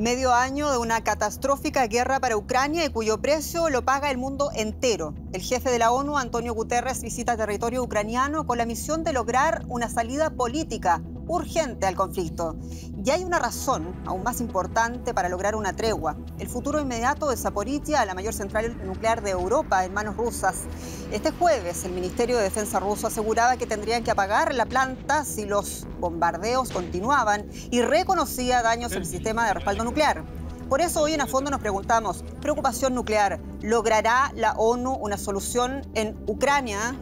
medio año de una catastrófica guerra para Ucrania y cuyo precio lo paga el mundo entero. El jefe de la ONU, Antonio Guterres, visita territorio ucraniano con la misión de lograr una salida política urgente al conflicto. Y hay una razón aún más importante para lograr una tregua, el futuro inmediato de Zaporizhia, la mayor central nuclear de Europa en manos rusas. Este jueves el Ministerio de Defensa ruso aseguraba que tendrían que apagar la planta si los bombardeos continuaban y reconocía daños el sistema de respaldo nuclear. Por eso hoy en A Fondo nos preguntamos, preocupación nuclear, ¿logrará la ONU una solución en Ucrania?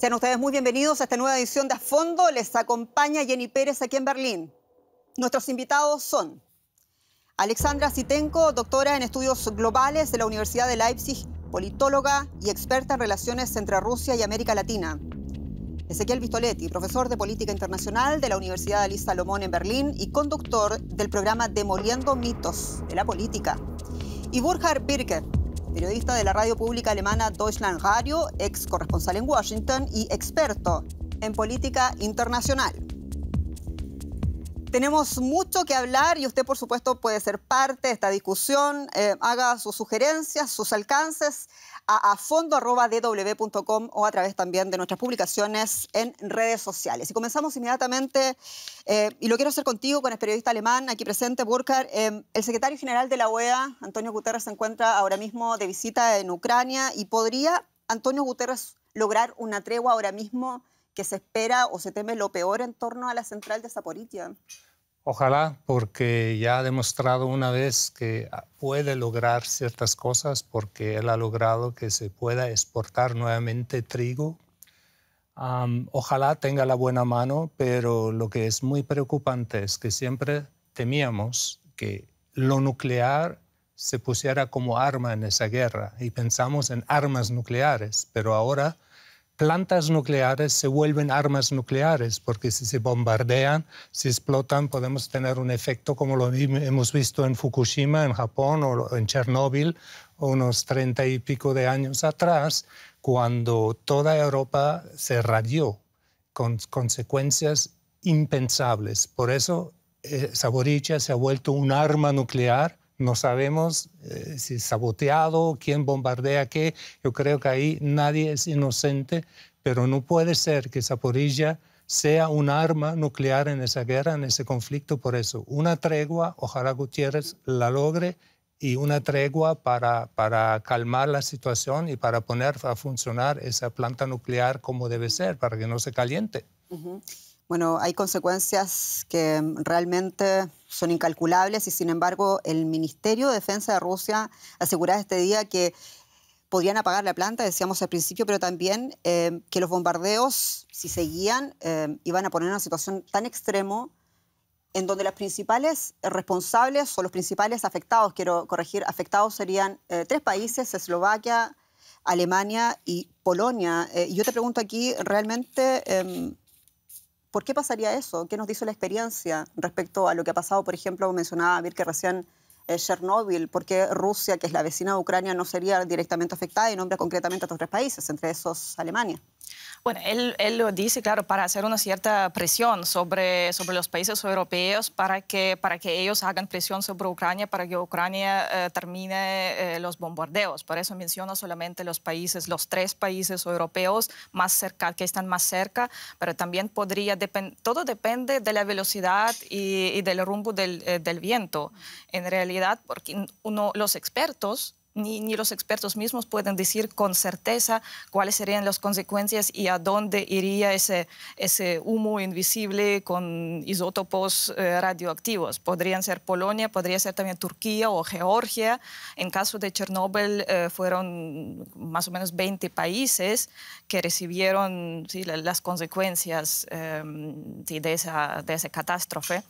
Sean ustedes muy bienvenidos a esta nueva edición de A Fondo. Les acompaña Jenny Pérez aquí en Berlín. Nuestros invitados son Alexandra Sitenko, doctora en estudios globales de la Universidad de Leipzig, politóloga y experta en relaciones entre Rusia y América Latina. Ezequiel Vistoletti, profesor de Política Internacional de la Universidad de Alice Salomón en Berlín y conductor del programa Demoliendo Mitos de la Política. Y Burkhard Birke, periodista de la radio pública alemana Deutschland Radio, ex corresponsal en Washington y experto en política internacional tenemos mucho que hablar y usted, por supuesto, puede ser parte de esta discusión. Eh, haga sus sugerencias, sus alcances a, a fondo.dw.com o a través también de nuestras publicaciones en redes sociales. Y comenzamos inmediatamente, eh, y lo quiero hacer contigo, con el periodista alemán aquí presente, Burkhard. Eh, el secretario general de la OEA, Antonio Guterres, se encuentra ahora mismo de visita en Ucrania y podría Antonio Guterres lograr una tregua ahora mismo que se espera o se teme lo peor en torno a la central de Zaporizhia. Ojalá, porque ya ha demostrado una vez que ah, puede lograr ciertas cosas, porque él ha logrado que se pueda exportar nuevamente trigo. ojalá tenga la buena mano, pero lo que es muy preocupante es que siempre temíamos que lo nuclear se pusiera como arma en esa guerra y pensamos en armas nucleares, pero ahora plantas nucleares se vuelven armas nucleares, porque si se bombardean, si explotan, podemos tener un efecto como lo hemos visto en Fukushima, en Japón o en Chernóbil, unos treinta y pico de años atrás, cuando toda Europa se radió con consecuencias impensables. Por eso, eh, Saboricha se ha vuelto un arma nuclear no sabemos eh, si es saboteado, quién bombardea qué. Yo creo que ahí nadie es inocente, pero no puede ser que Zaporilla sea un arma nuclear en esa guerra, en ese conflicto. Por eso, una tregua, ojalá Gutiérrez la logre, y una tregua para, para calmar la situación y para poner a funcionar esa planta nuclear como debe ser, para que no se caliente. Bueno, hay consecuencias que mm, realmente son incalculables y sin embargo el Ministerio de Defensa de Rusia aseguraba este día que podrían apagar la planta, decíamos al principio, pero también eh, que los bombardeos, si seguían, eh, iban a poner una situación tan extremo en donde las principales responsables o los principales afectados, quiero corregir, afectados serían eh, tres países, Eslovaquia, Alemania y Polonia. yo te pregunto aquí, realmente em, ¿Por qué pasaría eso? ¿Qué nos dice la experiencia respecto a lo que ha pasado, por ejemplo, mencionaba Vir que recién eh, Chernóbil? ¿Por qué Rusia, que es la vecina de Ucrania, no sería directamente afectada y nombra concretamente a otros tres países, entre esos Alemania? Bueno, él, lo dice, claro, para hacer una cierta presión sobre, sobre los países europeos, para que, para que ellos hagan presión sobre Ucrania, para que Ucrania eh, termine eh, los bombardeos. Por eso menciona solamente los países, los tres países europeos más cerca, que están más cerca, pero también podría, todo depende de la velocidad y, del rumbo eh, del, viento. En realidad, porque uno, los expertos ni, los expertos mismos pueden decir con certeza cuáles serían las consecuencias y a dónde iría ese, ese humo invisible con isótopos eh, radioactivos. Podrían ser Polonia, podría ser también Turquía o Georgia. En caso de Chernóbil eh, fueron más o menos 20 países que recibieron las consecuencias em, de, esa, de esa catástrofe.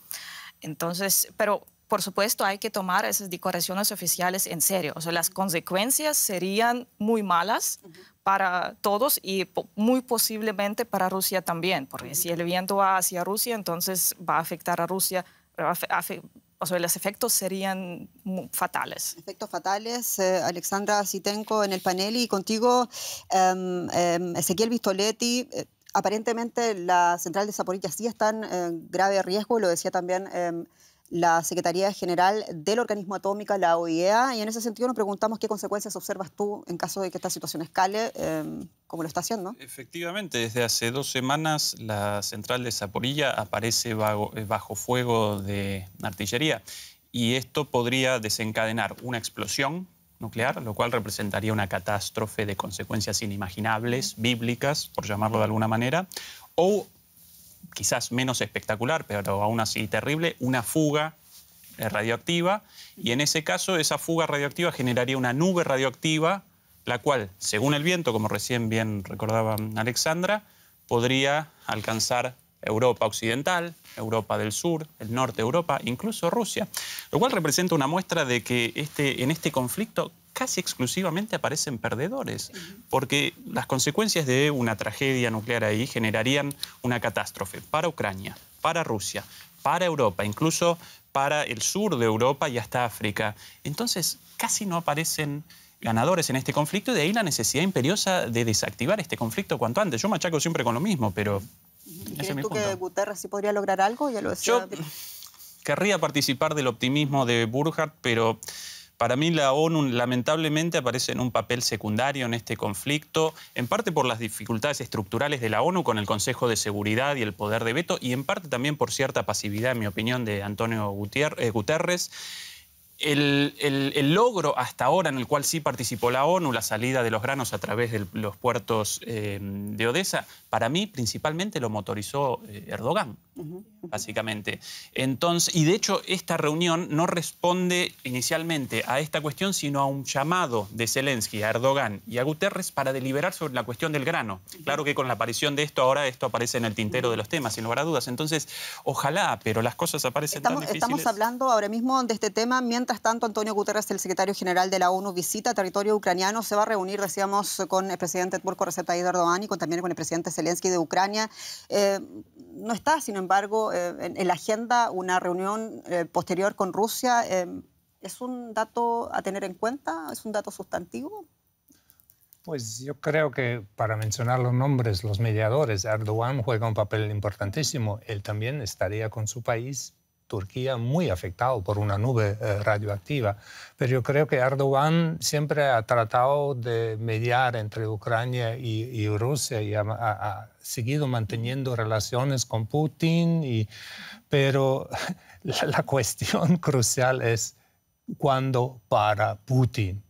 Entonces, pero por supuesto, hay que tomar esas declaraciones oficiales en serio. O sea, las consecuencias serían muy malas para todos y muy posiblemente para Rusia también, porque si el viento va hacia Rusia, entonces va a afectar a Rusia. o sea, los efectos serían fatales. Efectos fatales, eh, Alexandra Sitenko en el panel y contigo, em, em, Ezequiel Vistoletti. Eh, aparentemente la central de Zaporilla sí está en eh, grave riesgo, lo decía también em, la Secretaría General del Organismo Atómico, la OIEA, y en ese sentido nos preguntamos qué consecuencias observas tú en caso de que esta situación escale, em, como lo está haciendo. Efectivamente, desde hace dos semanas la central de Zaporilla aparece bajo, eh, bajo fuego de artillería y esto podría desencadenar una explosión nuclear, lo cual representaría una catástrofe de consecuencias inimaginables, bíblicas, por llamarlo de alguna manera, o quizás menos espectacular, pero aún así terrible, una fuga eh, radioactiva y en ese caso esa fuga radioactiva generaría una nube radioactiva, la cual, según el viento, como recién bien recordaba Alexandra, podría alcanzar Europa Occidental, Europa del Sur, el norte de Europa, incluso Rusia, lo cual representa una muestra de que este, en este conflicto casi exclusivamente aparecen perdedores, porque las consecuencias de una tragedia nuclear ahí generarían una catástrofe para Ucrania, para Rusia, para Europa, incluso para el sur de Europa y hasta África. Entonces, casi no aparecen ganadores en este conflicto y de ahí la necesidad imperiosa de desactivar este conflicto cuanto antes. Yo machaco siempre con lo mismo, pero... ¿Crees tú que Guterres sí podría lograr algo? Ya lo Yo querría participar del optimismo de Burkhardt, pero para mí la ONU lamentablemente aparece en un papel secundario en este conflicto, en parte por las dificultades estructurales de la ONU con el Consejo de Seguridad y el poder de veto, y en parte también por cierta pasividad, en mi opinión, de Antonio eh, Guterres. El, logro hasta ahora en el cual sí participó la ONU, la salida de los granos a través de los puertos eh, de Odessa, para mí principalmente lo motorizó eh, Erdogan básicamente. Entonces, y de hecho, esta reunión no responde inicialmente a esta cuestión, sino a un llamado de Zelensky, a Erdogan y a Guterres para deliberar sobre la cuestión del grano. Claro que con la aparición de esto ahora, esto aparece en el tintero de los temas, sin lugar a dudas. Entonces, ojalá, pero las cosas aparecen estamos, tan difíciles. Estamos hablando ahora mismo de este tema. Mientras tanto, Antonio Guterres, el secretario general de la ONU, visita territorio ucraniano. Se va a reunir, decíamos, con el presidente turco Recep Tayyip Erdogan y también con el presidente Zelensky de Ucrania. Eh, no está, sino en embargo, eh, en, la agenda una reunión eh, posterior con Rusia eh, es un dato a tener en cuenta, es un dato sustantivo. Pues yo creo que para mencionar los nombres, los mediadores, Erdogan juega un papel importantísimo. Él también estaría con su país Turquía muy afectado por una nube eh, radioactiva. Pero yo creo que Erdogan siempre ha tratado de mediar entre Ucrania y, Rusia y ha, seguido manteniendo relaciones con Putin. pero la cuestión crucial es cuándo para Putin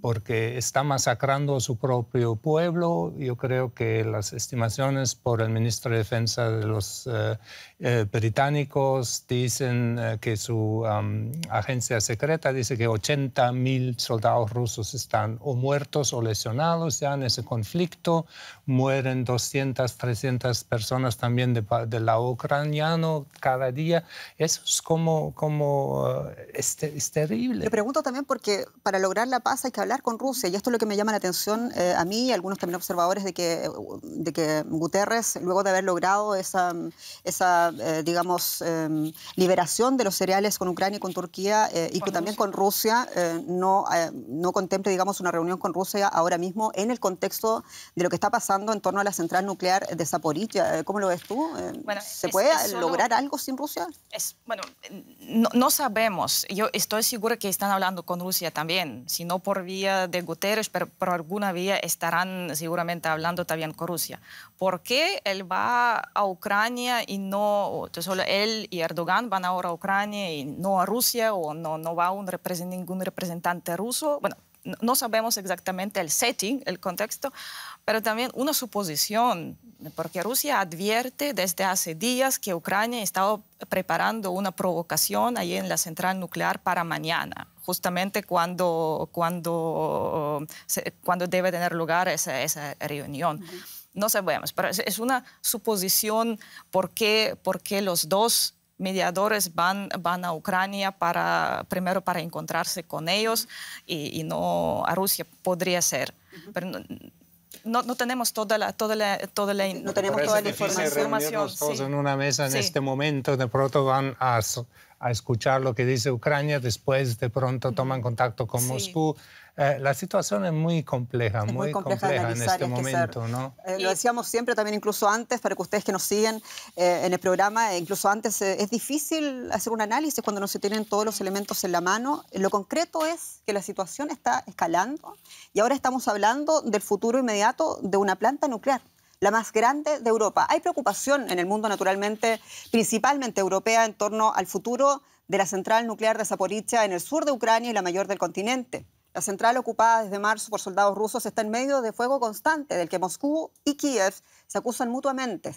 porque está masacrando a su propio pueblo. Yo creo que las estimaciones por el ministro de Defensa de los eh, eh, británicos dicen eh, que su agencia secreta dice que 80 mil soldados rusos están o muertos o lesionados ya en ese conflicto. Mueren 200, 300 personas también de, la ucraniano cada día. Eso es como, como es, es terrible. Le pregunto también porque para lograr la paz hay que hablar con Rusia, y esto es lo que me llama la atención eh, a mí y algunos también observadores de que, eh, de que Guterres, luego de haber logrado esa, esa eh, digamos, em, liberación de los cereales con Ucrania y con Turquía y que también con Rusia, no, no contemple, digamos, una reunión con Rusia ahora mismo en el contexto de lo que está pasando en torno a la central nuclear de Zaporizhia. ¿Cómo lo ves tú? ¿Se puede lograr algo sin Rusia? Es, bueno, no, no sabemos. Yo estoy segura que están hablando con Rusia también, si no por vía de Guterres, pero por alguna vía estarán seguramente hablando también con Rusia. ¿Por qué él va a Ucrania y no, solo él y Erdogan van ahora a Ucrania y no a Rusia o no, no va un ningún representante ruso? Bueno, no sabemos exactamente el setting, el contexto, pero también una suposición, porque Rusia advierte desde hace días que Ucrania estaba preparando una provocación ahí en la central nuclear para mañana, justamente cuando, cuando, cuando debe tener lugar esa, esa reunión. No sabemos, pero es una suposición por qué, por qué los dos mediadores van, van a Ucrania para, primero para encontrarse con ellos y, no a Rusia, podría ser. Pero no, no tenemos toda la, toda la, toda la, no tenemos toda la información. Todos sí. en una mesa en este momento, de pronto van a, a, escuchar lo que dice Ucrania, después de pronto toman contacto con Moscú. Eh, la situación es muy compleja, muy compleja, en este momento. Eh, lo decíamos siempre, también incluso antes, para que ustedes que nos siguen eh, en el programa, incluso antes, es difícil hacer un análisis cuando no se tienen todos los elementos en la mano. Lo concreto es que la situación está escalando y ahora estamos hablando del futuro inmediato de una planta nuclear la más grande de Europa. Hay preocupación en el mundo, naturalmente, principalmente europea, en torno al futuro de la central nuclear de Zaporizhia en el sur de Ucrania y la mayor del continente. La central ocupada desde marzo por soldados rusos está en medio de fuego constante del que Moscú y Kiev se acusan mutuamente.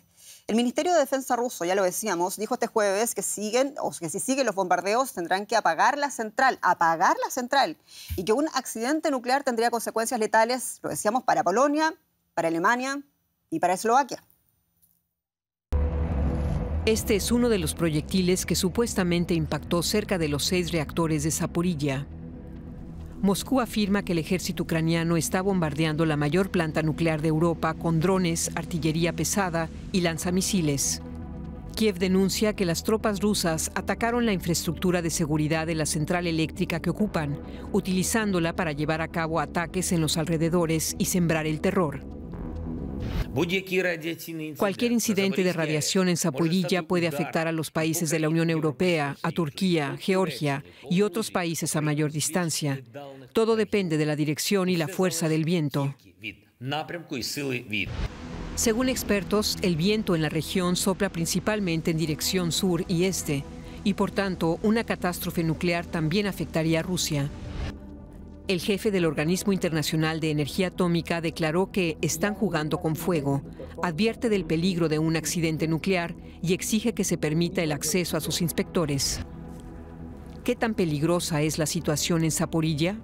El Ministerio de Defensa ruso, ya lo decíamos, dijo este jueves que siguen o que si siguen los bombardeos tendrán que apagar la central, apagar la central y que un accidente nuclear tendría consecuencias letales, lo decíamos para Polonia, para Alemania y para Eslovaquia. Este es uno de los proyectiles que supuestamente impactó cerca de los seis reactores de Zaporilla. Moscú afirma que el ejército ucraniano está bombardeando la mayor planta nuclear de Europa con drones, artillería pesada y lanzamisiles. Kiev denuncia que las tropas rusas atacaron la infraestructura de seguridad de la central eléctrica que ocupan, utilizándola para llevar a cabo ataques en los alrededores y sembrar el terror. Cualquier incidente de radiación en Zaporilla puede afectar a los países de la Unión Europea, a Turquía, Georgia y otros países a mayor distancia. Todo depende de la dirección y la fuerza del viento. Según expertos, el viento en la región sopla principalmente en dirección sur y este, y por tanto una catástrofe nuclear también afectaría a Rusia. El jefe del Organismo Internacional de Energía Atómica declaró que están jugando con fuego, advierte del peligro de un accidente nuclear y exige que se permita el acceso a sus inspectores. ¿Qué tan peligrosa es la situación en Zaporilla?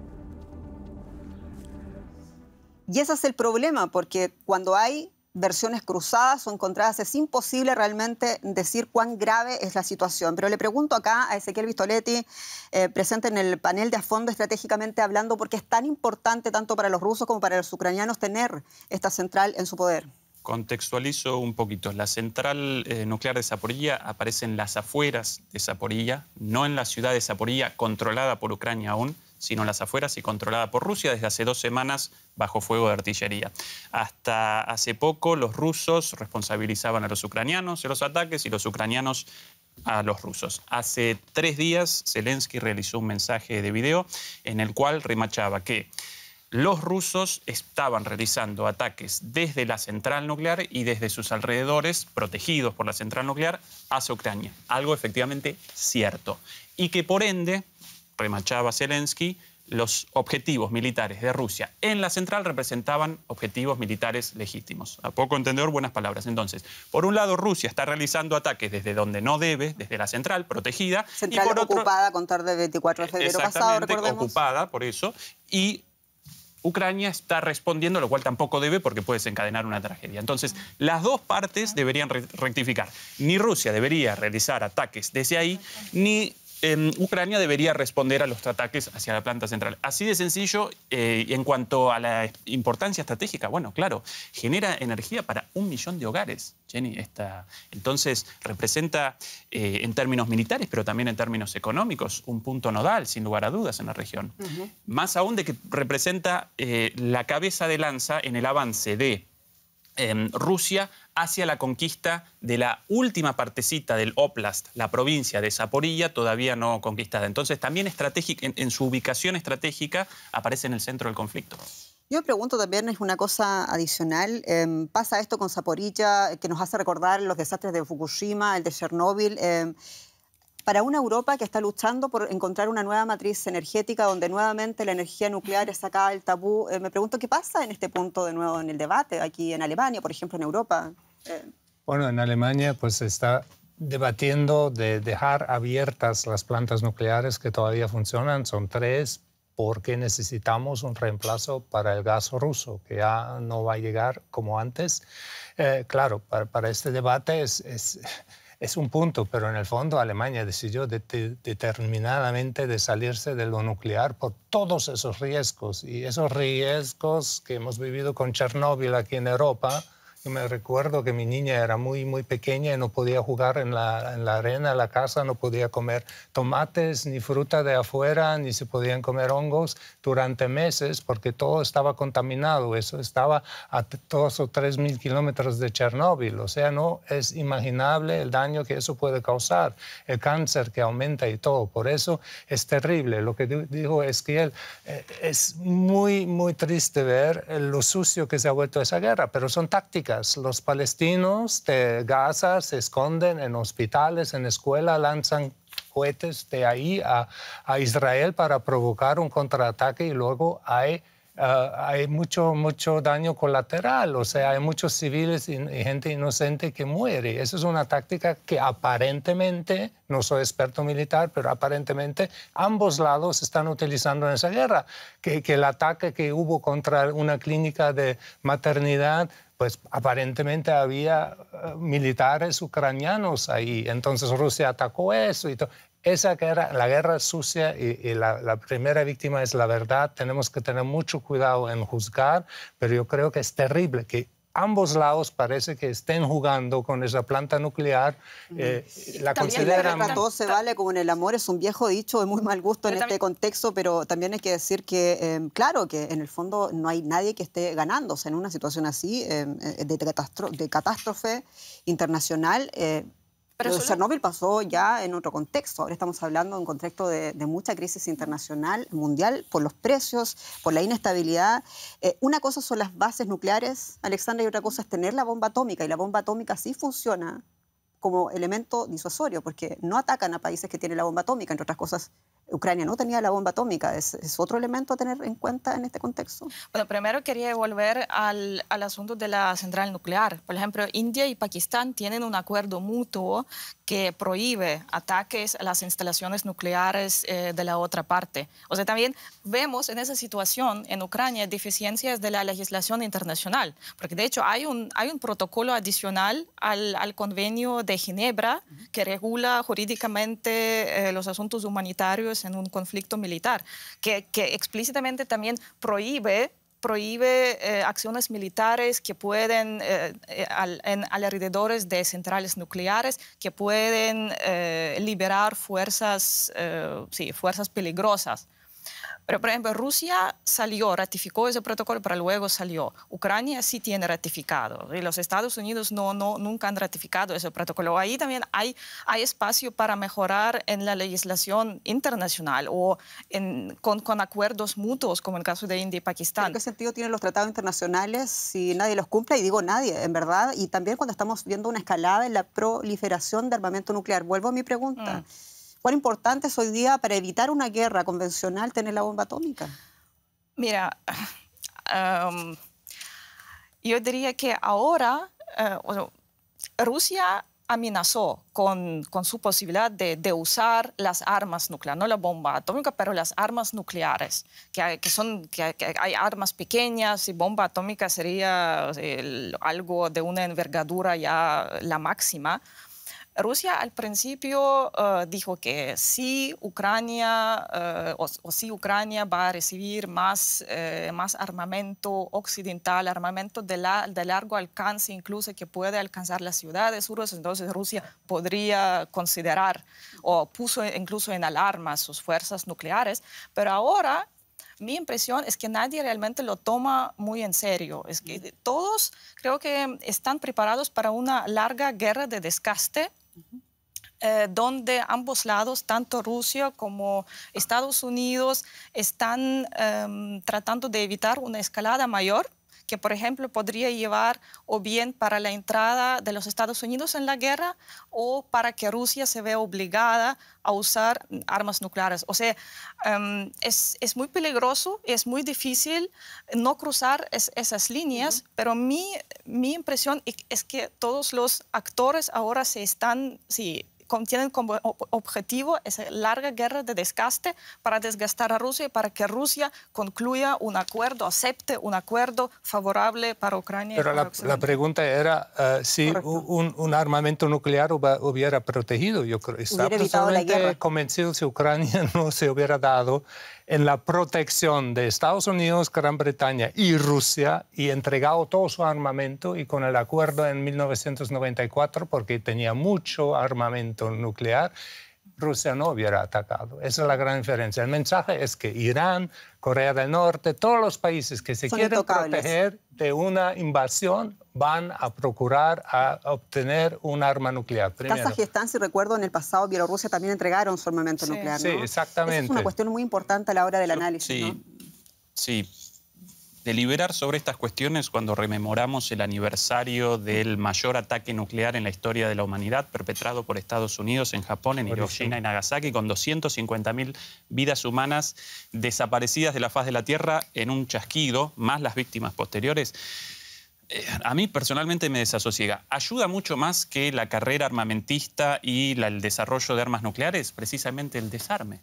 Y ese es el problema, porque cuando hay versiones cruzadas o encontradas. Es imposible realmente decir cuán grave es la situación. Pero le pregunto acá a Ezequiel Vistoletti, eh, presente en el panel de a fondo estratégicamente hablando, porque es tan importante tanto para los rusos como para los ucranianos tener esta central en su poder. Contextualizo un poquito. La central eh, nuclear de Zaporilla aparece en las afueras de Zaporilla, no en la ciudad de Zaporilla, controlada por Ucrania aún sino las afueras y controlada por Rusia desde hace dos semanas bajo fuego de artillería. Hasta hace poco los rusos responsabilizaban a los ucranianos de los ataques y los ucranianos a los rusos. Hace tres días Zelensky realizó un mensaje de video en el cual remachaba que los rusos estaban realizando ataques desde la central nuclear y desde sus alrededores, protegidos por la central nuclear, hacia Ucrania. Algo efectivamente cierto. Y que por ende remachaba Zelensky, los objetivos militares de Rusia en la central representaban objetivos militares legítimos. A poco entender buenas palabras. Entonces, por un lado, Rusia está realizando ataques desde donde no debe, desde la central protegida. Central y por ocupada con tarde 24 de febrero pasado, recordemos. ocupada, por eso. Y Ucrania está respondiendo, lo cual tampoco debe porque puede desencadenar una tragedia. Entonces, las dos partes deberían rectificar. Ni Rusia debería realizar ataques desde ahí, ni Em, Ucrania debería responder a los ataques hacia la planta central. Así de sencillo, Y eh, en cuanto a la importancia estratégica, bueno, claro, genera energía para un millón de hogares, Jenny. entonces, representa eh, en términos militares, pero también en términos económicos, un punto nodal, sin lugar a dudas, en la región. Más aún de que representa eh, la cabeza de lanza en el avance de em, Rusia hacia la conquista de la última partecita del Oblast, la provincia de Saporilla, todavía no conquistada. Entonces, también en, su ubicación estratégica aparece en el centro del conflicto. Yo pregunto también, es una cosa adicional, em, pasa esto con Saporilla, que nos hace recordar los desastres de Fukushima, el de Chernóbil. Em, para una Europa que está luchando por encontrar una nueva matriz energética donde nuevamente la energía nuclear es sacada del tabú, eh, me pregunto qué pasa en este punto de nuevo en el debate, aquí en Alemania, por ejemplo, en Europa. Eh. Bueno, en Alemania pues se está debatiendo de dejar abiertas las plantas nucleares que todavía funcionan, son tres, porque necesitamos un reemplazo para el gas ruso, que ya no va a llegar como antes. Eh, claro, para, este debate es, un punto, pero en el fondo Alemania decidió determinadamente de salirse de lo nuclear por todos esos riesgos y esos riesgos que hemos vivido con Chernóbil aquí en Europa yo me recuerdo que mi niña era muy, muy pequeña y no podía jugar en la, en la arena, en la casa, no podía comer tomates ni fruta de afuera, ni se podían comer hongos durante meses porque todo estaba contaminado. Eso estaba a dos o tres mil kilómetros de Chernóbil. O sea, no es imaginable el daño que eso puede causar, el cáncer que aumenta y todo. Por eso es terrible. Lo que dijo es que él, eh, es muy, muy triste ver lo sucio que se ha vuelto esa guerra, pero son tácticas los palestinos de Gaza se esconden en hospitales, en escuelas, lanzan cohetes de ahí a, Israel para provocar un contraataque y luego hay, eh, hay mucho, mucho daño colateral, o sea, hay muchos civiles y, gente inocente que muere. Esa es una táctica que aparentemente, no soy experto militar, pero aparentemente ambos lados están utilizando en esa guerra, que el ataque que hubo contra una clínica de maternidad pues aparentemente había eh, militares ucranianos ahí. Entonces Rusia atacó eso y todo. Esa que la guerra sucia y, la, primera víctima es la verdad. Tenemos que tener mucho cuidado en juzgar, pero yo creo que es terrible que ambos lados parece que estén jugando con esa planta nuclear. Eh, la consideran... La todo se vale como en el amor, es un viejo dicho, de muy mal gusto en este contexto, pero también hay que decir que, em, claro, que en el fondo no hay nadie que esté ganándose en una situación así em, eh, de catástrofe internacional, eh, pero Chernobyl pasó ya en otro contexto. Ahora estamos hablando en contexto de, mucha crisis internacional, mundial, por los precios, por la inestabilidad. Eh, una cosa son las bases nucleares, Alexandra, y otra cosa es tener la bomba atómica. Y la bomba atómica sí funciona como elemento disuasorio, porque no atacan a países que tienen la bomba atómica, entre otras cosas, Ucrania no tenía la bomba atómica. Es, otro elemento a tener en cuenta en este contexto. Bueno, primero quería volver al, al, asunto de la central nuclear. Por ejemplo, India y Pakistán tienen un acuerdo mutuo que prohíbe ataques a las instalaciones nucleares eh, de la otra parte. O sea, también vemos en esa situación en Ucrania deficiencias de la legislación internacional, porque de hecho hay un, hay un protocolo adicional al, al convenio de Ginebra que regula jurídicamente eh, los asuntos humanitarios pues, en un conflicto militar, que, explícitamente también prohíbe prohíbe eh, acciones militares que pueden eh, eh, alrededores de centrales nucleares que pueden liberar fuerzas, fuerzas peligrosas. Pero, por ejemplo, Rusia salió, ratificó ese protocolo, pero luego salió. Ucrania sí tiene ratificado. Y los Estados Unidos no, no, nunca han ratificado ese protocolo. Ahí también hay, hay espacio para mejorar en la legislación internacional o con, acuerdos mutuos, como el caso de India y Pakistán. ¿Qué sentido tienen los tratados internacionales si nadie los cumple? Y digo nadie, en verdad. Y también cuando estamos viendo una escalada en la proliferación de armamento nuclear. Vuelvo a mi pregunta. Mm. ¿Cuán importante es hoy día para evitar una guerra convencional tener la bomba atómica? Mira, um, yo diría que ahora eh, Rusia amenazó con, su posibilidad de, usar las armas nucleares, no la bomba atómica, pero las armas nucleares, que hay, son, que hay, armas pequeñas y bomba atómica sería eh, algo de una envergadura ya la máxima Rusia al principio eh, dijo que sí, Ucrania, eh, o, sí, Ucrania va a recibir más, eh, más armamento occidental, armamento de, largo alcance, incluso que puede alcanzar las ciudades rusas. Entonces Rusia podría considerar o puso incluso en alarma sus fuerzas nucleares. Pero ahora mi impresión es que nadie realmente lo toma muy en serio. Es que todos creo que están preparados para una larga guerra de desgaste eh, donde ambos lados, tanto Rusia como Estados Unidos, están em, tratando de evitar una escalada mayor que, por ejemplo, podría llevar o bien para la entrada de los Estados Unidos en la guerra o para que Rusia se vea obligada a usar armas nucleares. O sea, em, es, muy peligroso, y es muy difícil no cruzar esas líneas, pero mi, mi impresión es que todos los actores ahora se están, sí, contienen como objetivo esa larga guerra de desgaste para desgastar a Rusia y para que Rusia concluya un acuerdo, acepte un acuerdo favorable para Ucrania. Pero la, la, pregunta era eh, si un, armamento nuclear hubiera protegido. Yo creo, está convencido si Ucrania no se hubiera dado en la protección de Estados Unidos, Gran Bretaña y Rusia y entregado todo su armamento y con el acuerdo en 1994, porque tenía mucho armamento nuclear, Rusia no hubiera atacado. Esa es la gran diferencia. El mensaje es que Irán, Corea del Norte, todos los países que se quieren proteger de una invasión van a procurar a obtener un arma nuclear. Primero. Kazajistán, si recuerdo, en el pasado Bielorrusia también entregaron su armamento nuclear. Sí, exactamente. es una cuestión muy importante a la hora del análisis. Sí, sí deliberar sobre estas cuestiones cuando rememoramos el aniversario del mayor ataque nuclear en la historia de la humanidad perpetrado por Estados Unidos en Japón, en Hiroshima y Nagasaki, con 250.000 vidas humanas desaparecidas de la faz de la Tierra en un chasquido, más las víctimas posteriores eh, a mí personalmente me desasosiega. ¿Ayuda mucho más que la carrera armamentista y el desarrollo de armas nucleares? Precisamente el desarme.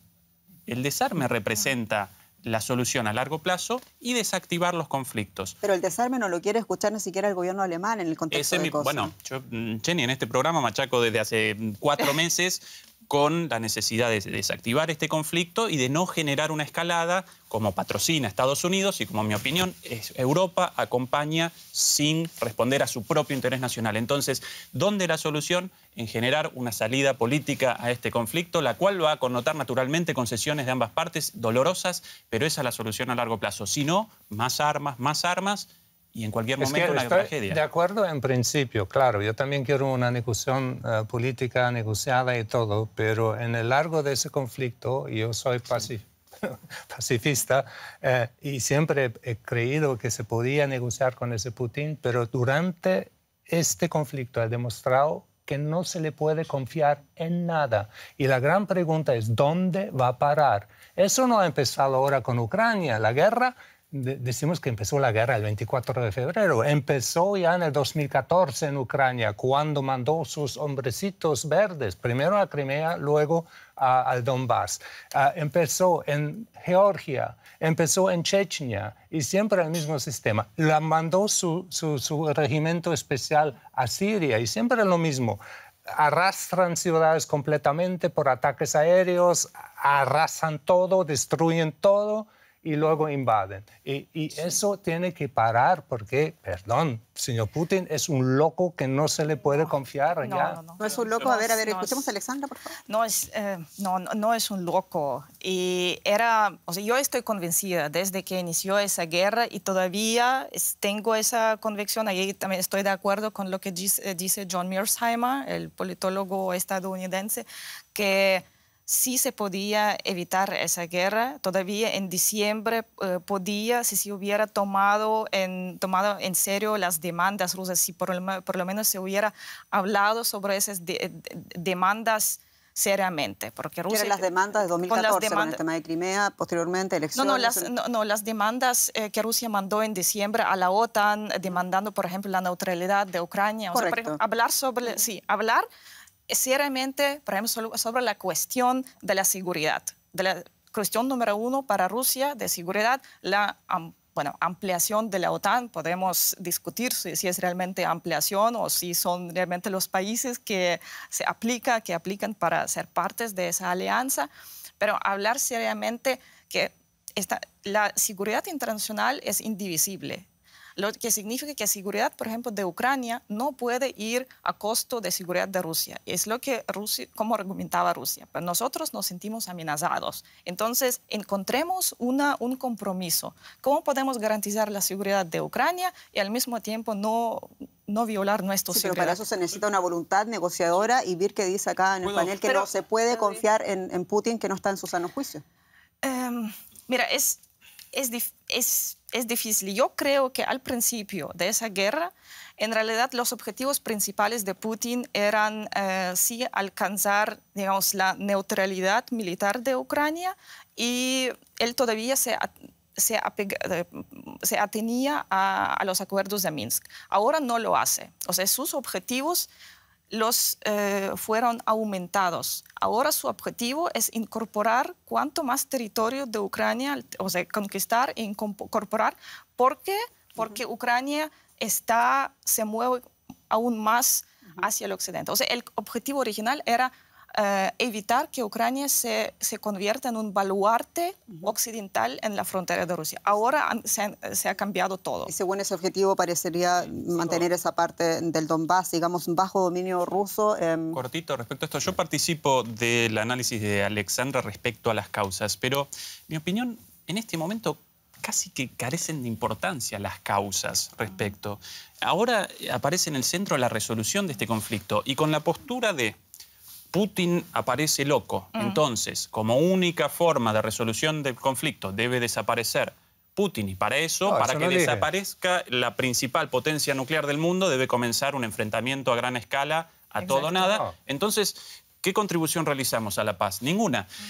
El desarme representa la solución a largo plazo y desactivar los conflictos. Pero el desarme no lo quiere escuchar ni siquiera el gobierno alemán en el contexto de mi, Bueno, yo, mm, en este programa machaco desde hace cuatro meses con la necesidad de desactivar este conflicto y de no generar una escalada como patrocina Estados Unidos y como en mi opinión Europa acompaña sin responder a su propio interés nacional. Entonces, ¿dónde la solución? En generar una salida política a este conflicto, la cual va a connotar naturalmente concesiones de ambas partes dolorosas, pero esa es la solución a largo plazo. Si no, más armas, más armas y en cualquier momento es tragedia. De acuerdo en principio, claro, yo también quiero una negociación eh, política negociada y todo, pero en el largo de ese conflicto yo soy pacifista eh, y siempre he creído que se podía negociar con ese Putin, pero durante este conflicto ha demostrado que no se le puede confiar en nada. Y la gran pregunta es, ¿dónde va a parar? Eso no ha empezado ahora con Ucrania. La guerra decimos que empezó la guerra el 24 de febrero, empezó ya en el 2014 en Ucrania, cuando mandó sus hombrecitos verdes, primero a Crimea, luego al Donbass. Ah, empezó en Georgia, empezó en Chechnya y siempre el mismo sistema. La mandó su, su, su regimiento especial a Siria y siempre lo mismo arrastran ciudades completamente por ataques aéreos, arrasan todo, destruyen todo y luego invaden. Y, eso tiene que parar porque, perdón, señor Putin es un loco que no se le puede confiar. No, No, no, no, es un loco. A ver, a ver, escuchemos a Alexandra, por favor. No es, eh, no, no es un loco. Y era, o sea, yo estoy convencida desde que inició esa guerra y todavía tengo esa convicción. Ahí también estoy de acuerdo con lo que eh, dice John Mearsheimer, el politólogo estadounidense, que si se podía evitar esa guerra. Todavía en diciembre eh, podía, si se hubiera tomado en, tomado en serio las demandas rusas, si por, lo menos se hubiera hablado sobre esas eh, demandas seriamente, porque Rusia... las demandas de 2014 con, el tema de Crimea, posteriormente elecciones... No, no, las, no, las demandas eh, que Rusia mandó en diciembre a la OTAN, demandando, por ejemplo, la neutralidad de Ucrania. O hablar sobre... Sí, hablar seriamente, por ejemplo, sobre la cuestión de la seguridad. De la cuestión número uno para Rusia de seguridad, la ampliación de la OTAN. Podemos discutir si, es realmente ampliación o si son realmente los países que se aplica, que aplican para ser partes de esa alianza. Pero hablar seriamente que la seguridad internacional es indivisible lo que significa que seguridad, por ejemplo, de Ucrania no puede ir a costo de seguridad de Rusia. Es lo que Rusia, como argumentaba Rusia. Pues nosotros nos sentimos amenazados. Entonces, encontremos una, un compromiso. ¿Cómo podemos garantizar la seguridad de Ucrania y al mismo tiempo no no violar nuestro sí, Pero para eso se necesita una voluntad negociadora y Virke que dice acá en el panel que no se puede confiar en, Putin que no está en su sano juicio. Em, mira, es, es, es es difícil. Yo creo que al principio de esa guerra, en realidad los objetivos principales de Putin eran eh, sí alcanzar, digamos, la neutralidad militar de Ucrania y él todavía se, eh, se, atenía a, los acuerdos de Minsk. Ahora no lo hace. O sea, sus objetivos los eh, fueron aumentados. Ahora su objetivo es incorporar cuanto más territorio de Ucrania, o sea, conquistar e incorporar, qué? porque Ucrania está, se mueve aún más hacia el occidente. O sea, el objetivo original era eh, evitar que Ucrania se, se, convierta en un baluarte occidental en la frontera de Rusia. Ahora se, ha cambiado todo. Y según ese objetivo parecería mantener esa parte del Donbass, digamos, bajo dominio ruso. Em. Cortito respecto a esto, yo participo del análisis de Alexandra respecto a las causas, pero mi opinión en este momento casi que carecen de importancia las causas respecto. Ahora aparece en el centro la resolución de este conflicto y con la postura de Putin aparece loco. Mm. Entonces, como única forma de resolución del conflicto debe desaparecer Putin. Y para eso, para que desaparezca la principal potencia nuclear del mundo, debe comenzar un enfrentamiento a gran escala, a todo nada. Entonces, ¿qué contribución realizamos a la paz? Ninguna. Mm.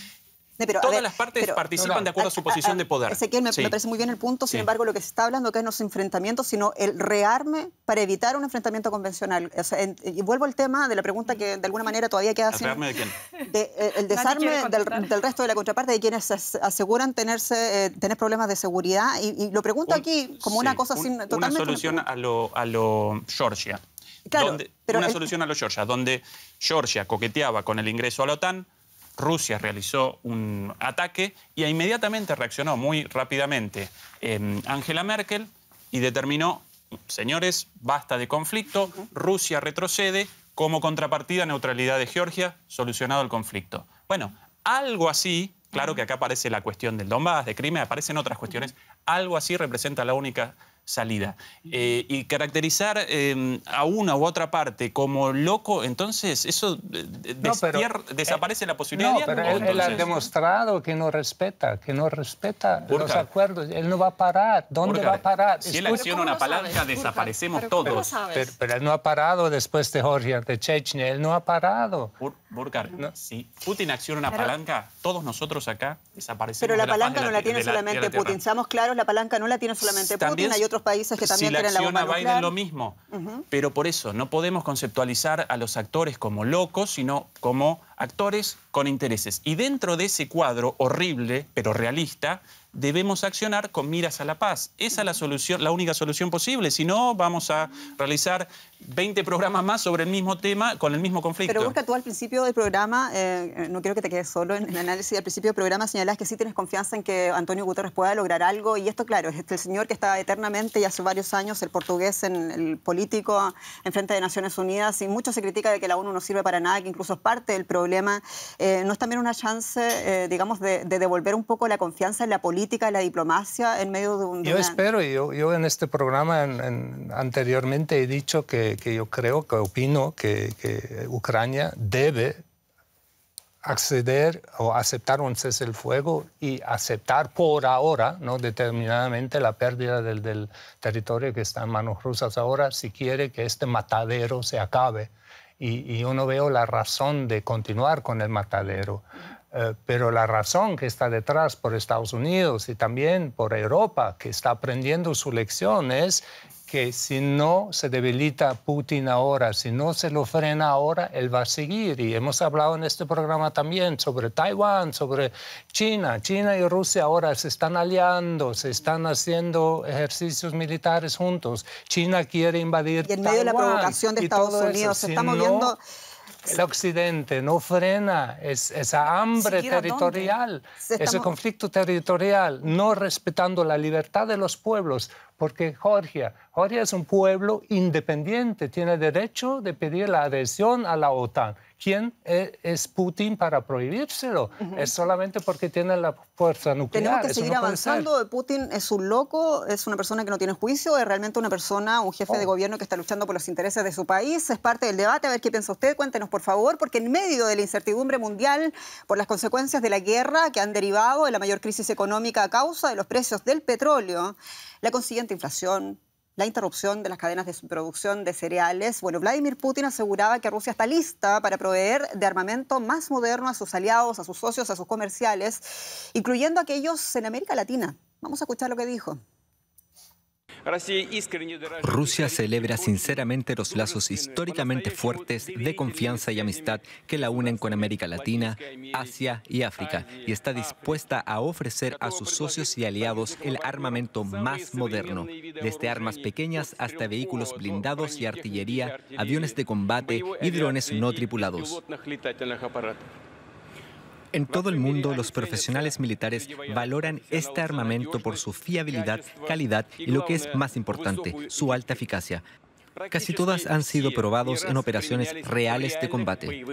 Todas las partes participan de acuerdo a, su posición de poder. Ezequiel, me, me, parece muy bien el punto, sin embargo, lo que se está hablando acá no es enfrentamiento, sino el rearme para evitar un enfrentamiento convencional. y vuelvo al tema de la pregunta que de alguna manera todavía queda sin... ¿El rearme de quién? Eh, el desarme del, resto de la contraparte de quienes aseguran tenerse, eh, tener problemas de seguridad. Y, lo pregunto aquí como una cosa sin, totalmente... Una solución a lo, Georgia. Claro, pero una solución a lo Georgia, donde Georgia coqueteaba con el ingreso a la OTAN, Rusia realizó un ataque y inmediatamente reaccionó muy rápidamente em, Angela Merkel y determinó, señores, basta de conflicto, Rusia retrocede, como contrapartida neutralidad de Georgia, solucionado el conflicto. Bueno, algo así, claro que acá aparece la cuestión del Donbass, de Crimea, aparecen otras cuestiones, algo así representa la única salida. Eh, y caracterizar em, a una u otra parte como loco, entonces eso eh, eh, desaparece la posibilidad no, Pero él, ha demostrado que no respeta, que no respeta los acuerdos. Él no va a parar. ¿Dónde va a parar? Si él acciona una palanca, desaparecemos todos. Pero, él no ha parado después de Jorge, de Chechnya. Él no ha parado. si Putin acciona una palanca, todos nosotros acá desaparecemos. Pero la palanca no la tiene solamente Putin. Estamos claros, la palanca no la tiene solamente Putin. Hay países que también si la bomba lo mismo, pero por eso no podemos conceptualizar a los actores como locos, sino como actores con intereses. Y dentro de ese cuadro horrible, pero realista, debemos accionar con miras a la paz. Esa es la, solución, la única solución posible. Si no, vamos a realizar 20 programas más sobre el mismo tema, con el mismo conflicto. Pero Busca, tú al principio del programa, eh, eh, no quiero que te quedes solo en el análisis, al principio del programa señalás que sí tienes confianza en que Antonio Guterres pueda lograr algo. Y esto, claro, es el señor que está eternamente y hace varios años, el portugués, en, el político, en frente de Naciones Unidas. Y mucho se critica de que la ONU no sirve para nada, que incluso es parte del problema. Eh, ¿No es también una chance, digamos, de devolver un poco la confianza en la política? y la diplomacia en medio de un... Yo espero, yo, yo en este programa anteriormente he dicho que, yo creo, que opino que, Ucrania debe acceder o aceptar un cese el fuego y aceptar por ahora, no determinadamente, la pérdida del, territorio que está en manos rusas ahora, si quiere que este matadero se acabe. Y, y yo no veo la razón de continuar con el matadero. Eh, pero la razón que está detrás por Estados Unidos y también por Europa, que está aprendiendo su lección, es que si no se debilita Putin ahora, si no se lo frena ahora, él va a seguir. Y hemos hablado en este programa también sobre Taiwán, sobre China. China y Rusia ahora se están aliando, se están haciendo ejercicios militares juntos. China quiere invadir. Y en medio de la provocación de Estados Unidos, se está moviendo el occidente no frena esa hambre territorial, ese conflicto territorial, no respetando la libertad de los pueblos, porque Georgia, Georgia es un pueblo independiente, tiene derecho de pedir la adhesión a la OTAN. ¿Quién e-, es Putin para prohibírselo? Es solamente porque tiene la fuerza nuclear. Tenemos que seguir avanzando. Putin es un loco, es una persona que no tiene juicio, es realmente una persona, un jefe de oh. gobierno que está luchando por los intereses de su país. Es parte del debate. A ver qué piensa usted. Cuéntenos, por favor, porque en medio de la incertidumbre mundial por las consecuencias de la guerra que han derivado de la mayor crisis económica a causa de los precios del petróleo, la consiguiente inflación, la interrupción de las cadenas de producción de cereales. Bueno, Vladimir Putin aseguraba que Rusia está lista para proveer de armamento más moderno a sus aliados, a sus socios, a sus comerciales, incluyendo aquellos en América Latina. Vamos a escuchar lo que dijo. Rusia celebra sinceramente los lazos históricamente fuertes de confianza y amistad que la unen con América Latina, Asia y África y está dispuesta a ofrecer a sus socios y aliados el armamento más moderno, desde armas pequeñas hasta vehículos blindados y artillería, aviones de combate y drones no tripulados. En todo el mundo, los profesionales militares valoran este armamento por su fiabilidad, calidad y lo que es más importante, su alta eficacia. Casi todas han sido probados en operaciones reales de combate.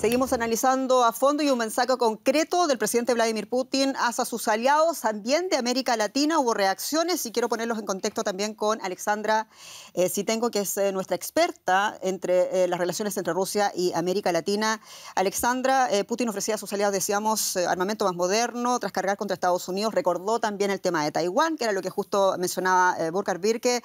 Seguimos analizando a fondo y un mensaje concreto del presidente Vladimir Putin hacia sus aliados también de América Latina. Hubo reacciones y quiero ponerlos en contexto también con Alexandra eh, tengo que es eh, nuestra experta entre eh, las relaciones entre Rusia y América Latina. Alexandra, eh, Putin ofrecía a sus aliados, decíamos, armamento más moderno tras cargar contra Estados Unidos. Recordó también el tema de Taiwán, que era lo que justo mencionaba Burkhard Birke.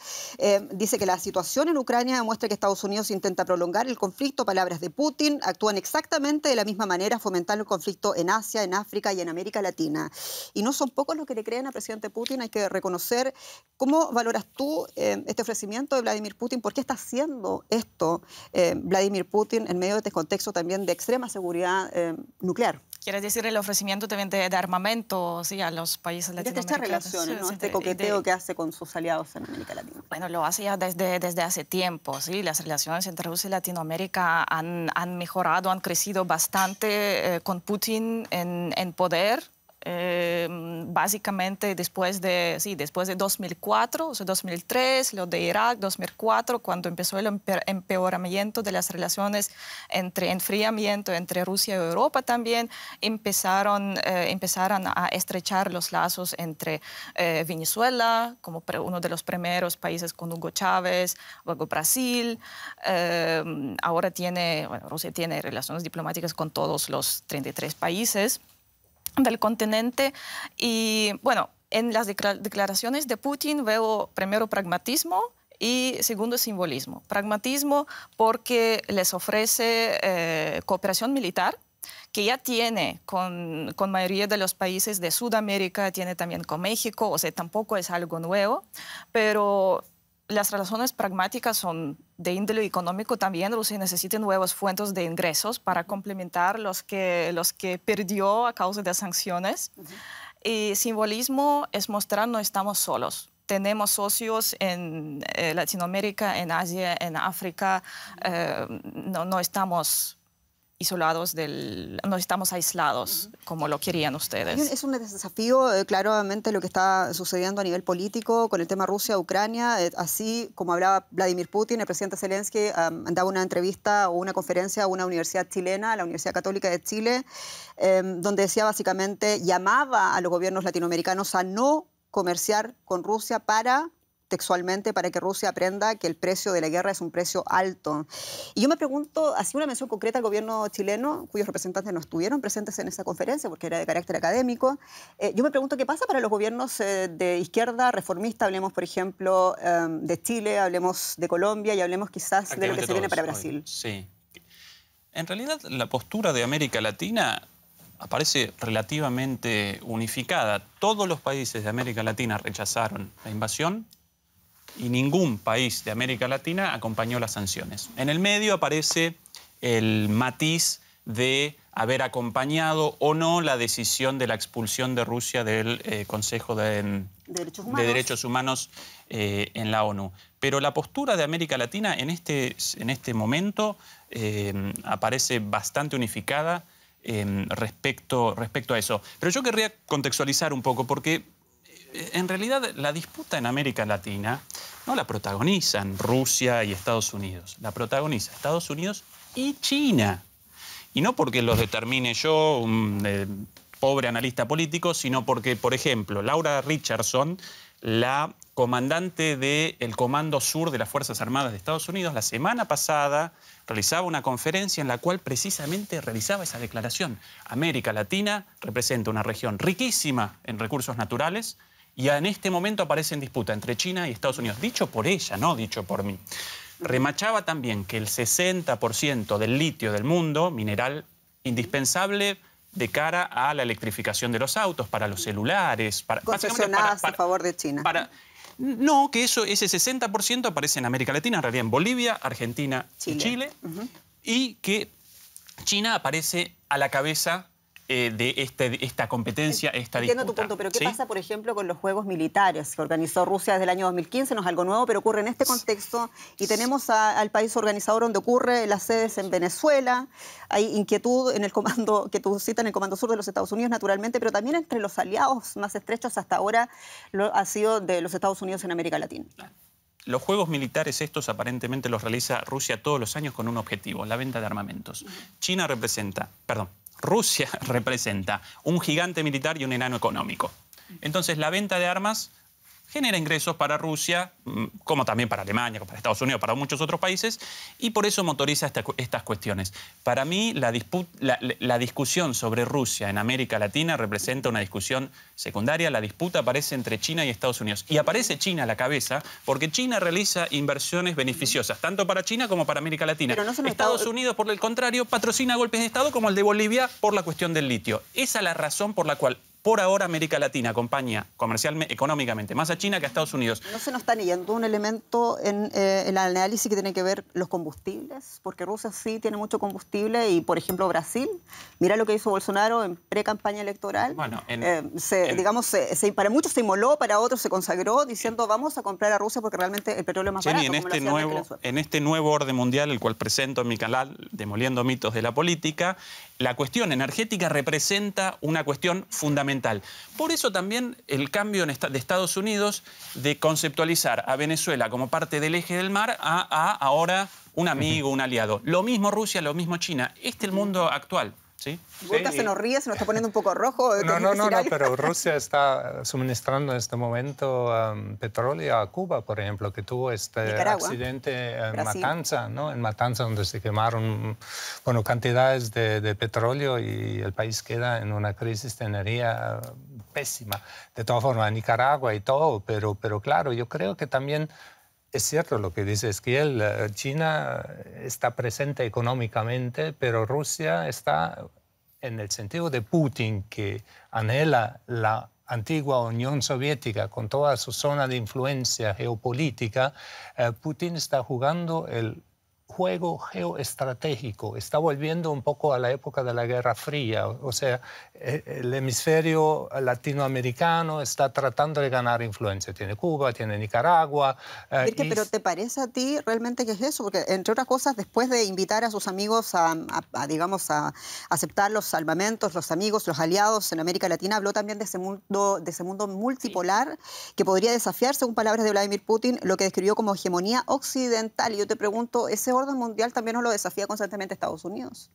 dice que la situación en Ucrania demuestra que Estados Unidos intenta prolongar el conflicto. Palabras de Putin, actúan exactamente exactamente de la misma manera fomentar el conflicto en Asia, en África y en América Latina. Y no son pocos los que le creen al presidente Putin, hay que reconocer. ¿Cómo valoras tú eh, este ofrecimiento de Vladimir Putin? ¿Por qué está haciendo esto eh, Vladimir Putin en medio de este contexto también de extrema seguridad eh, nuclear? ¿Quieres decir, el ofrecimiento también de, armamento a los países latinoamericanos. Desde ¿no? este coqueteo que hace con sus aliados en América Latina. Bueno, lo hace ya desde, desde hace tiempo. ¿sí? Las relaciones entre Rusia y Latinoamérica han, han mejorado, han crecido bastante eh, con Putin en, en poder Em, básicamente después de, sí, después de 2004, o 2003, lo de Irak, 2004, cuando empezó el empeoramiento de las relaciones entre enfriamiento entre Rusia y Europa también, empezaron, eh, a estrechar los lazos entre eh, Venezuela, como uno de los primeros países con Hugo Chávez, luego Brasil, em, ahora tiene, Rusia tiene relaciones diplomáticas con todos los 33 países del continente. Y bueno, en las declaraciones de Putin veo primero pragmatismo, y segundo, simbolismo. Pragmatismo porque les ofrece eh, cooperación militar que ya tiene con, con mayoría de los países de Sudamérica, tiene también con México, o sea, tampoco es algo nuevo, pero las razones pragmáticas son de índole económico también. Rusia necesita nuevas fuentes de ingresos para complementar los que, los que perdió a causa de las sanciones. Y simbolismo es mostrar no estamos solos. Tenemos socios en eh, Latinoamérica, en Asia, en África. Eh, no, no estamos isolados del, no estamos aislados como lo querían ustedes. Es un desafío, eh, claramente, lo que está sucediendo a nivel político con el tema Rusia-Ucrania. Eh, así como hablaba Vladimir Putin, el presidente Zelensky daba una entrevista o una conferencia a una universidad chilena, a la Universidad Católica de Chile, em, donde decía básicamente, llamaba a los gobiernos latinoamericanos a no comerciar con Rusia para textualmente para que Rusia aprenda que el precio de la guerra es un precio alto. Y yo me pregunto, hacía una mención concreta al gobierno chileno, cuyos representantes no estuvieron presentes en esa conferencia porque era de carácter académico. Eh, yo me pregunto qué pasa para los gobiernos eh, de izquierda reformista, hablemos por ejemplo em, de Chile, hablemos de Colombia y hablemos quizás de lo que se viene para Brasil. sí. En realidad la postura de América Latina aparece relativamente unificada. Todos los países de América Latina rechazaron la invasión, y ningún país de América Latina acompañó las sanciones. En el medio aparece el matiz de haber acompañado o no la decisión de la expulsión de Rusia del eh, Consejo de mm, Derechos Humanos, eh, en la ONU. Pero la postura de América Latina en este, en este momento eh, aparece bastante unificada respecto, respecto a eso. Pero yo querría contextualizar un poco, porque en realidad la disputa en América Latina no la protagonizan Rusia y Estados Unidos, la protagoniza Estados Unidos y China. Y no porque los determine yo, un eh, pobre analista político, sino porque, por ejemplo, Laura Richardson, la comandante del Comando Sur de las Fuerzas Armadas de Estados Unidos, la semana pasada realizaba una conferencia en la cual precisamente realizaba esa declaración. América Latina representa una región riquísima en recursos naturales, y en este momento aparece en disputa entre China y Estados Unidos, dicho por ella, no dicho por mí. Remachaba también que el 60% del litio del mundo, mineral indispensable de cara a la electrificación de los autos, para los celulares, para... Concesionadas a favor de China. Para, no, que ese 60% aparece en América Latina, en realidad en Bolivia, Argentina Chile. y Chile, y que China aparece a la cabeza eh, este, de esta competencia, esta Entiendo tu punto, pero ¿qué pasa, por ejemplo, con los Juegos Militares que organizó Rusia desde el año 2015? No es algo nuevo, pero ocurre en este contexto y tenemos al país organizador donde ocurre las sedes en Venezuela, hay inquietud en el comando, que tú citas en el Comando Sur de los Estados Unidos, naturalmente, pero también entre los aliados más estrechos hasta ahora ha sido de los Estados Unidos en América Latina. Los juegos militares estos aparentemente los realiza Rusia todos los años con un objetivo, la venta de armamentos. China representa, perdón, Rusia representa un gigante militar y un enano económico. Entonces la venta de armas genera ingresos para Rusia, mm, como también para Alemania, como para Estados Unidos, para muchos otros países, y por eso motoriza estas cuestiones. Para mí, la, discusión sobre Rusia en América Latina representa una discusión secundaria. La disputa aparece entre China y Estados Unidos. Y aparece China a la cabeza porque China realiza inversiones beneficiosas, tanto para China como para América Latina. Estados Unidos, por el contrario, patrocina golpes de Estado como el de Bolivia por la cuestión del litio. Esa es la razón por la cual por ahora América Latina acompaña comercialmente, económicamente más a China que a Estados Unidos. ¿No se nos está niendo un elemento en, eh, el análisis que tiene que ver los combustibles? Porque Rusia sí tiene mucho combustible y, por ejemplo, Brasil, mira lo que hizo Bolsonaro en pre-campaña electoral. Bueno, eh, digamos, para muchos se inmoló, para otros se consagró diciendo vamos a comprar a Rusia porque realmente el petróleo es más barato. En este, nuevo, en este nuevo orden mundial, el cual presento en mi canal, Demoliendo mitos de la política, la cuestión energética representa una cuestión fundamental por eso también el cambio de Estados Unidos de conceptualizar a Venezuela como parte del eje del mar a ahora un amigo, un aliado. Lo mismo Rusia, lo mismo China. Este es el mundo actual. Sí. se nos ríe, se nos está poniendo un poco rojo. No, no, no, pero Rusia está suministrando en este momento um, petróleo a Cuba, por ejemplo, que tuvo este accidente en Matanza, ¿no? En Matanza, donde se quemaron, bueno, cantidades de, de, petróleo y el país queda en una crisis de energía uh, pésima. De todas formas, Nicaragua y todo, pero, pero claro, yo creo que también es cierto lo que dice Esquiel, eh, China está presente económicamente, pero Rusia está en el sentido de Putin, que anhela la antigua Unión Soviética con toda su zona de influencia geopolítica, eh, Putin está jugando el juego geoestratégico. Está volviendo un poco a la época de la Guerra Fría. O sea, eh, el hemisferio latinoamericano está tratando de ganar influencia. Tiene Cuba, tiene Nicaragua. Eh, pero ¿te parece a ti realmente que es eso? Porque entre otras cosas, después de invitar a sus amigos a, digamos, a aceptar los salvamentos, los amigos, los aliados en América Latina, habló también de ese mundo, de ese mundo multipolar que podría desafiar, según palabras de Vladimir Putin, lo que describió como hegemonía occidental. Y yo te pregunto, ese orden mundial también nos lo desafía constantemente Estados Unidos.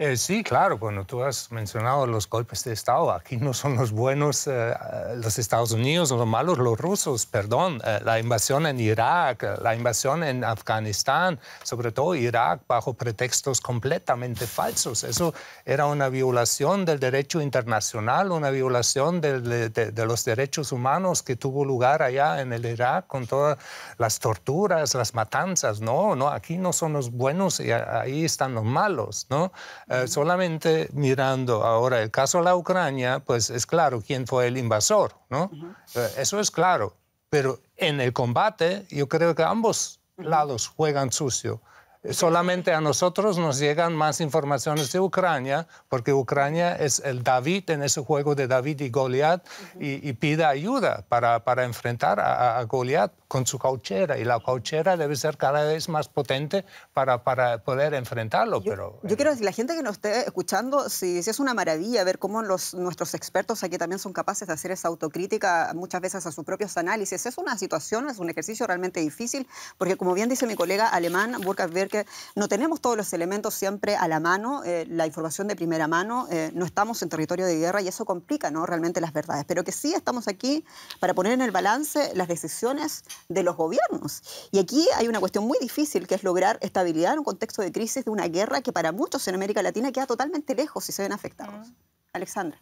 Eh, sí, claro, bueno, tú has mencionado los golpes de Estado. Aquí no son los buenos eh, eh, los Estados Unidos, los malos los rusos, perdón. la invasión en Irak, la invasión en Afganistán, sobre todo Irak, bajo pretextos completamente falsos. Eso era una violación del derecho internacional, una violación de, de los derechos humanos que tuvo lugar allá en el Irak con todas las torturas, las matanzas. No, no, aquí no son los buenos y ahí están los malos, ¿no? Eh, solamente mirando ahora el caso de la Ucrania, pues es claro quién fue el invasor, ¿no? Eh, eso es claro. Pero en el combate yo creo que ambos lados juegan sucio. Solamente a nosotros nos llegan más informaciones de Ucrania, porque Ucrania es el David en ese juego de David y Goliat y, pide ayuda para, para enfrentar a Goliat con su cauchera y la cauchera debe ser cada vez más potente para, para poder enfrentarlo. Yo, pero, yo quiero eh, decir, la gente que nos esté escuchando, si, es una maravilla ver cómo los, nuestros expertos aquí también son capaces de hacer esa autocrítica muchas veces a sus propios análisis. Es una situación, es un ejercicio realmente difícil, porque como bien dice mi colega alemán, Burkhard Berke, no tenemos todos los elementos siempre a la mano, eh, la información de primera mano, eh, no estamos en territorio de guerra y eso complica ¿no? realmente las verdades, pero que sí estamos aquí para poner en el balance las decisiones de los gobiernos. Y aquí hay una cuestión muy difícil, que es lograr estabilidad en un contexto de crisis de una guerra que para muchos en América Latina queda totalmente lejos y se ven afectados. Ah. Alexandra.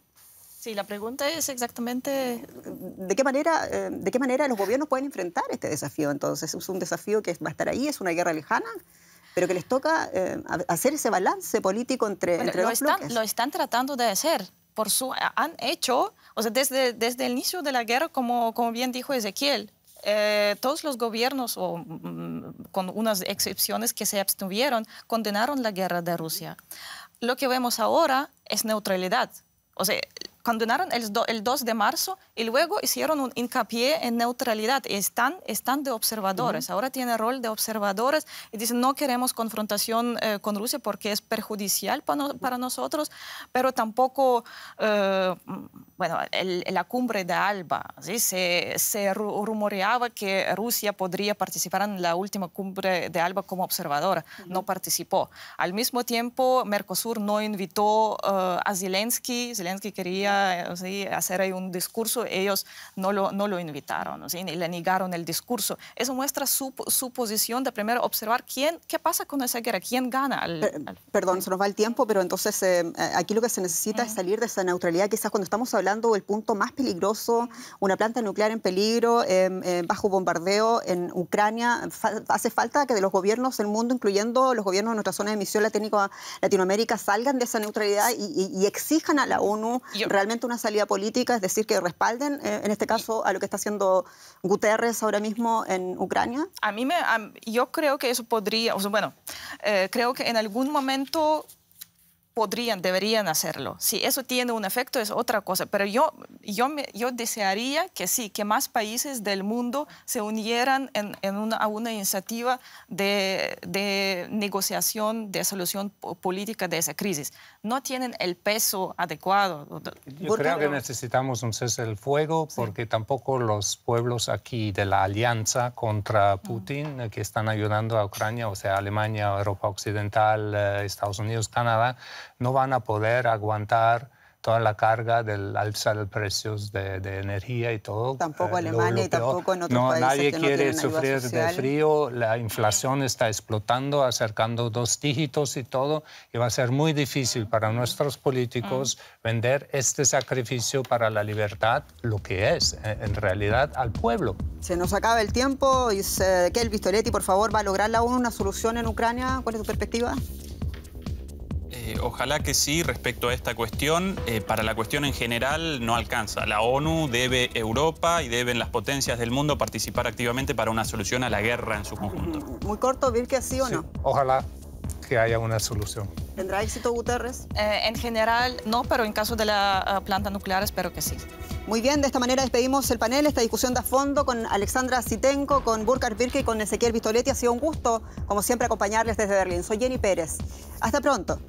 Sí, la pregunta es exactamente... ¿De qué, manera, eh, ¿De qué manera los gobiernos pueden enfrentar este desafío? Entonces, es un desafío que va a estar ahí, es una guerra lejana, pero que les toca eh, hacer ese balance político entre, los lo están, Lo están tratando de hacer. Por su, han hecho, o sea, desde, desde el inicio de la guerra, como, como bien dijo Ezequiel, eh, todos los gobiernos, mm, con unas excepciones que se abstuvieron, condenaron la guerra de Rusia. Lo que vemos ahora es neutralidad. O sea, condenaron el, 2 de marzo y luego hicieron un hincapié en neutralidad. Están, están de observadores, ahora tiene rol de observadores y dicen no queremos confrontación eh, con Rusia porque es perjudicial para, nosotros, pero tampoco, eh, bueno, la cumbre de Alba, se, rumoreaba que Rusia podría participar en la última cumbre de Alba como observadora, no participó. Al mismo tiempo, Mercosur no invitó eh, a Zelensky, Zelensky quería hacer ahí un discurso, ellos no lo, no lo invitaron, ¿sí? le negaron el discurso. Eso muestra su, su, posición de primero observar quién, qué pasa con esa guerra, quién gana. Eh, perdón, se nos va el tiempo, pero entonces eh, aquí lo que se necesita es salir de esa neutralidad. Quizás cuando estamos hablando del punto más peligroso, una planta nuclear en peligro, em, eh, bajo bombardeo en Ucrania, hace falta que de los gobiernos del mundo, incluyendo los gobiernos de nuestra zona de emisión latinoamérica, salgan de esa neutralidad y, exijan a la ONU realmente una salida política, es decir, que respalden, eh, en este caso, a lo que está haciendo Guterres ahora mismo en Ucrania? A mí me, yo creo que eso podría, bueno, eh, creo que en algún momento podrían, deberían hacerlo. Si eso tiene un efecto es otra cosa, pero yo, yo, yo desearía que sí, que más países del mundo se unieran en, una, a una iniciativa de, negociación, de solución política de esa crisis. No tienen el peso adecuado. Yo creo que necesitamos un cese del fuego porque tampoco los pueblos aquí de la alianza contra mm. Putin eh, que están ayudando a Ucrania, o sea, Alemania, Europa Occidental, eh, Estados Unidos, Canadá, no van a poder aguantar toda la carga del alza de precios de, energía y todo. Tampoco eh, Alemania y tampoco en otros no, países Nadie quiere sufrir de frío, la inflación está explotando, acercando dos dígitos y todo, y va a ser muy difícil para nuestros políticos vender este sacrificio para la libertad, lo que es eh, en realidad al pueblo. Se nos acaba el tiempo, y que el Vistoletti, por favor, ¿va a lograr la una solución en Ucrania? ¿Cuál es tu perspectiva? Eh, ojalá que sí, respecto a esta cuestión, eh, para la cuestión en general no alcanza. La ONU debe Europa y deben las potencias del mundo participar activamente para una solución a la guerra en su conjunto. Mm, muy corto, Virke, ¿sí o no? ojalá que haya una solución. ¿Tendrá éxito Guterres? Eh, en general no, pero en caso de la planta nuclear espero que sí. Muy bien, de esta manera despedimos el panel, esta discusión de fondo con Alexandra Zitenko, con Burkhard Birke y con Ezequiel Vistoletti. Ha sido un gusto, como siempre, acompañarles desde Berlín. Soy Jenny Pérez. Hasta pronto.